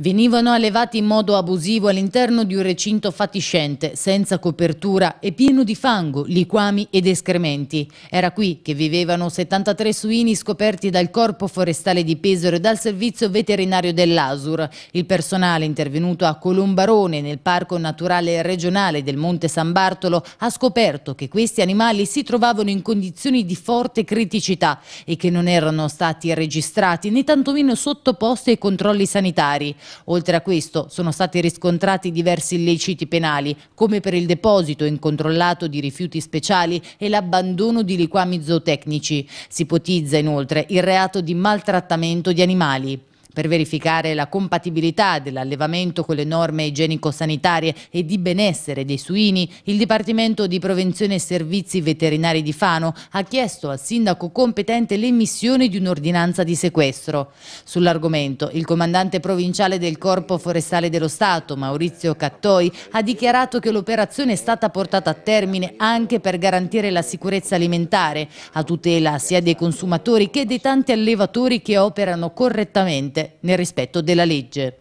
Venivano allevati in modo abusivo all'interno di un recinto fatiscente, senza copertura e pieno di fango, liquami ed escrementi. Era qui che vivevano 73 suini scoperti dal Corpo Forestale di Pesaro e dal Servizio Veterinario dell'Asur. Il personale intervenuto a Colombarone, nel Parco Naturale Regionale del Monte San Bartolo, ha scoperto che questi animali si trovavano in condizioni di forte criticità e che non erano stati registrati né tantomeno sottoposti ai controlli sanitari. Oltre a questo sono stati riscontrati diversi illeciti penali, come per il deposito incontrollato di rifiuti speciali e l'abbandono di liquami zootecnici. Si ipotizza inoltre il reato di maltrattamento di animali per verificare la compatibilità dell'allevamento con le norme igienico-sanitarie e di benessere dei suini, il Dipartimento di Prevenzione e Servizi Veterinari di Fano ha chiesto al sindaco competente l'emissione di un'ordinanza di sequestro. Sull'argomento il comandante provinciale del Corpo Forestale dello Stato, Maurizio Cattoi, ha dichiarato che l'operazione è stata portata a termine anche per garantire la sicurezza alimentare, a tutela sia dei consumatori che dei tanti allevatori che operano correttamente nel rispetto della legge.